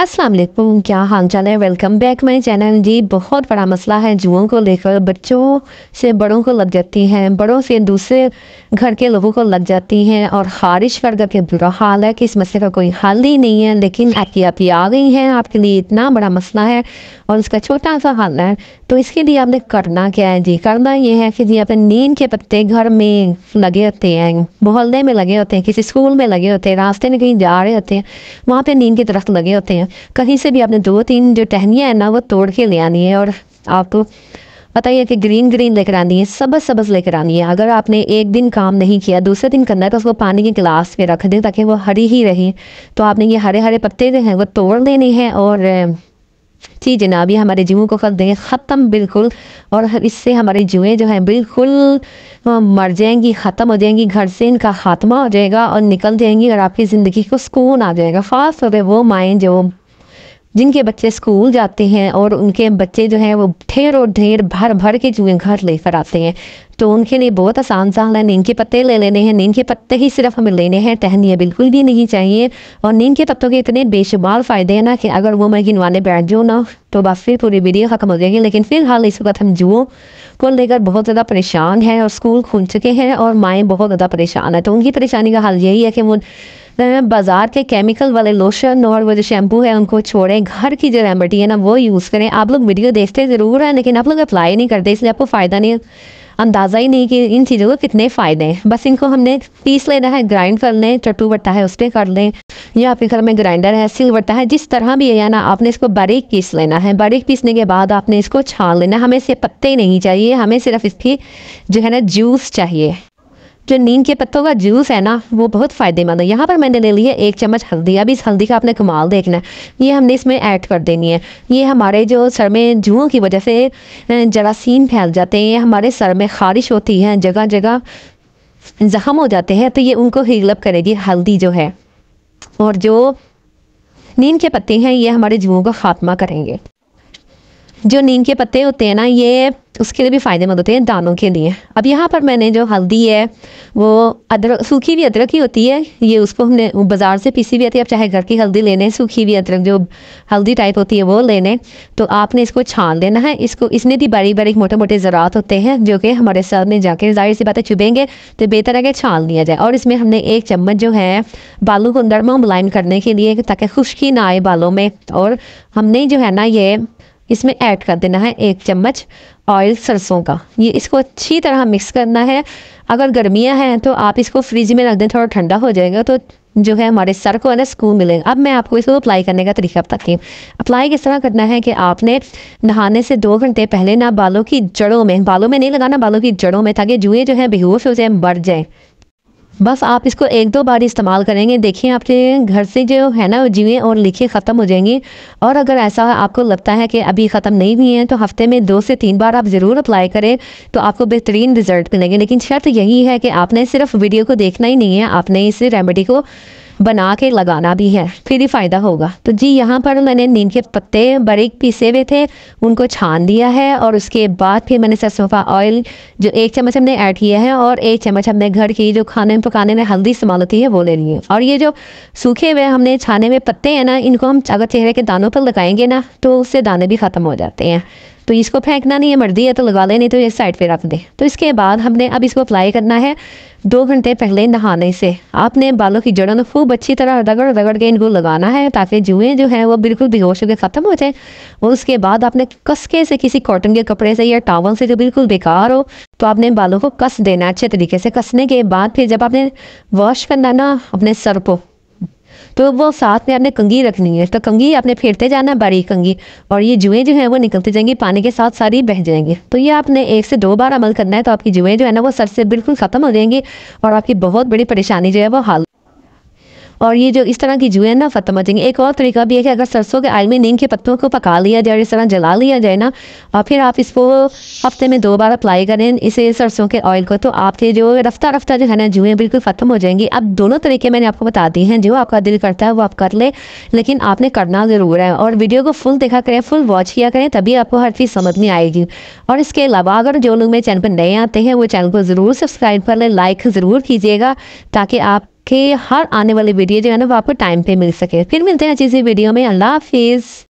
असलम क्या हाल चाल है वेलकम बैक माई चैनल जी बहुत बड़ा मसला है जुओं को लेकर बच्चों से बड़ों को लग जाती हैं बड़ों से दूसरे घर के लोगों को लग जाती हैं और खारिश कर करके बुरा हाल है कि इस मसले का कोई हल ही नहीं है लेकिन आपकी आप ही आ गई हैं आपके लिए इतना बड़ा मसला है और उसका छोटा सा हल है तो इसके लिए आपने करना क्या है जी करना ये है कि जी अपने नींद के पत्ते घर में लगे होते हैं मोहल्ले में लगे होते हैं किसी स्कूल में लगे होते हैं रास्ते में कहीं जा रहे होते हैं वहाँ पर नींद के दरख्त लगे होते हैं कहीं से भी आपने दो तीन जो टहनियाँ हैं ना वो तोड़ के ले आनी है और आपको पता ही है कि ग्रीन ग्रीन लेकर आनी है सबज सबज लेकर आनी है अगर आपने एक दिन काम नहीं किया दूसरे दिन करना है तो उसको पानी के गिलास में रख दें ताकि वो हरी ही रहे तो आपने ये हरे हरे पत्ते जो हैं वो तोड़ देने हैं और जी जनाब ये हमारे जुओं को कर देंगे ख़त्म बिल्कुल और इससे हमारे जुएँ जो हैं बिल्कुल मर जाएंगी ख़त्म हो जाएंगी घर से इनका खात्मा हो जाएगा और निकल जाएंगी और आपकी ज़िंदगी को सुकून आ जाएगा फास्ट हो पर वो माएँ जो जिनके बच्चे स्कूल जाते हैं और उनके बच्चे जो हैं वो ढेर और ढेर भर भर के चूहे घर लेकर आते हैं तो उनके लिए बहुत आसान सा है नीम के पत्ते ले लेने हैं नीम के पत्ते ही सिर्फ हमें लेने हैं टहनियाँ बिल्कुल भी नहीं चाहिए और नीम के पत्तों के इतने बेशुमार फ़ायदे हैं ना कि अगर वो मैं गिनवाने बैठ जाऊँ ना तो बस फिर पूरी वीडियो ख़त्म हो जाएगी लेकिन फिलहाल इस वक्त हम जुओं को लेकर बहुत ज़्यादा परेशान हैं और स्कूल खुल चुके हैं और माएँ बहुत ज़्यादा परेशान है तो उनकी परेशानी का हाल यही है कि वो बाज़ार के केमिकल वाले लोशन और वो जो शैम्पू है उनको छोड़ें घर की जो रेमडी है ना वो यूज़ करें आप लोग वीडियो देखते ज़रूर हैं लेकिन आप लोग अप्लाई नहीं करते इसलिए आपको फ़ायदा नहीं अंदाज़ा ही नहीं कि इन चीज़ों को कितने फ़ायदे हैं बस इनको हमने पीस लेना है ग्राइंड कर लें चट्टू बट्टा है उस पर कर लें या आपके घर में ग्राइंडर है सिल बट्टा है जिस तरह भी है ना आपने इसको बारीक पीस लेना है बारीक पीसने के बाद आपने इसको छान लेना हमें इसे पत्ते नहीं चाहिए हमें सिर्फ इसकी जो है ना जूस चाहिए जो नीम के पत्तों का जूस है ना वो बहुत फ़ायदेमंद है यहाँ पर मैंने ले लिया एक चम्मच हल्दी अभी इस हल्दी का आपने कमाल देखना है ये हमने इसमें ऐड कर देनी है ये हमारे जो सर में जुओं की वजह से जरासीम फैल जाते हैं हमारे सर में खारिश होती है जगह जगह ज़ख्म हो जाते हैं तो ये उनको हीलअप करेगी हल्दी जो है और जो नीम के पत्ते हैं ये हमारे जुओं का ख़ात्मा करेंगे जो नीम के पत्ते होते हैं ना ये उसके लिए भी फ़ायदेमंद होते हैं दानों के लिए अब यहाँ पर मैंने जो हल्दी है वो अदरक सूखी हुई अदरक ही होती है ये उसको हमने बाज़ार से पीसी हुई आती है आप चाहे घर की हल्दी लेने सूखी हुई अदरक जो हल्दी टाइप होती है वो लेने तो आपने इसको छान लेना है इसको इसमें भी बड़ी बारीक मोटे मोटे ज़रात होते हैं जो कि हमारे सर में जाके जाहिर सी बातें चुभेंगे तो बेहतर है कि छान लिया जाए और इसमें हमने एक चम्मच जो है बालों को नरमा मुलायम करने के लिए ताकि खुश्की ना आए बालों में और हमने जो है ना ये इसमें ऐड कर देना है एक चम्मच ऑयल सरसों का ये इसको अच्छी तरह मिक्स करना है अगर गर्मियाँ हैं तो आप इसको फ्रिज में रख दें थोड़ा ठंडा हो जाएगा तो जो है हमारे सर को है ना सुकून मिलेगा अब मैं आपको इसको अप्लाई करने का तरीका बताती हूँ अप्लाई किस तरह करना है कि आपने नहाने से दो घंटे पहले ना बालों की जड़ों में बालों में नहीं लगाना बालों की जड़ों में ताकि जुएँ जो है बेहोश हो जाए मर जाएँ बस आप इसको एक दो बार इस्तेमाल करेंगे देखिए आपके घर से जो है ना जीवें और लिखे ख़त्म हो जाएंगे और अगर ऐसा आपको लगता है कि अभी ख़त्म नहीं हुई हैं तो हफ्ते में दो से तीन बार आप ज़रूर अप्लाई करें तो आपको बेहतरीन रिजल्ट मिलेंगे लेकिन शर्त यही है कि आपने सिर्फ वीडियो को देखना ही नहीं है आपने इस रेमेडी को बना के लगाना भी है फिर ही फ़ायदा होगा तो जी यहाँ पर मैंने नीम के पत्ते बारीक पीसे हुए थे उनको छान दिया है और उसके बाद फिर मैंने सरसों का ऑयल जो एक चम्मच हमने ऐड किया है और एक चम्मच हमने घर की जो खाने में पकाने में हल्दी इस्तेमाल होती है वो ले लिए और ये जो सूखे हुए हमने छाने हुए पत्ते हैं ना इनको हम अगर चेहरे के दानों पर लगाएंगे ना तो उससे दाने भी ख़त्म हो जाते हैं तो इसको फेंकना नहीं है मर्जी है तो लगा ले नहीं तो ये साइड पे रख दे तो इसके बाद हमने अब इसको अप्लाई करना है दो घंटे पहले नहाने से आपने बालों की जड़ों खूब अच्छी तरह रगड़ रगड़ के इनको लगाना है ताकि जुएँ जो हैं वो बिल्कुल बेहोश होकर ख़त्म हो जाए और उसके बाद आपने कसके से किसी कॉटन के कपड़े से या टावल से जो बिल्कुल बेकार हो तो आपने बालों को कस देना अच्छे तरीके से कसने के बाद फिर जब आपने वॉश करना ना अपने सर को तो वो साथ में आपने कंगी रखनी है तो कंगी आपने फेरते जाना है बारीक कंगी और ये जुएँ जो हैं वो निकलते जाएंगी पानी के साथ सारी बह जाएंगे तो ये आपने एक से दो बार अमल करना है तो आपकी जुएँ जो है ना वो सर से बिल्कुल ख़त्म हो जाएंगी और आपकी बहुत बड़ी परेशानी जो है वो हाल और ये जो इस तरह की जुए ना ख़त्म हो जाएंगी एक और तरीका भी है कि अगर सरसों के आयल में नीम के पत्तों को पका लिया जाए और इस तरह जला लिया जाए ना और फिर आप इसको हफ्ते में दो बार अप्लाई करें इसे सरसों के ऑयल को तो आपके जो रफ्ता रफ्ता जो है ना जुएँ बिल्कुल ख़त्म हो जाएंगी अब दोनों तरीके मैंने आपको बता दी हैं जो आपका दिल करता है वो आप कर ले लेकिन आपने करना ज़रूर है और वीडियो को फुल देखा करें फुल वॉच किया करें तभी आपको हर चीज़ समझ में आएगी और इसके अलावा अगर जो लोग मेरे चैनल पर नए आते हैं वो चैनल को ज़रूर सब्सक्राइब कर लें लाइक ज़रूर कीजिएगा ताकि आप कि हर आने वाली वीडियो जो है ना वो आपको टाइम पे मिल सके फिर मिलते हैं अच्छी सी वीडियो में अल्लाह हाफिज़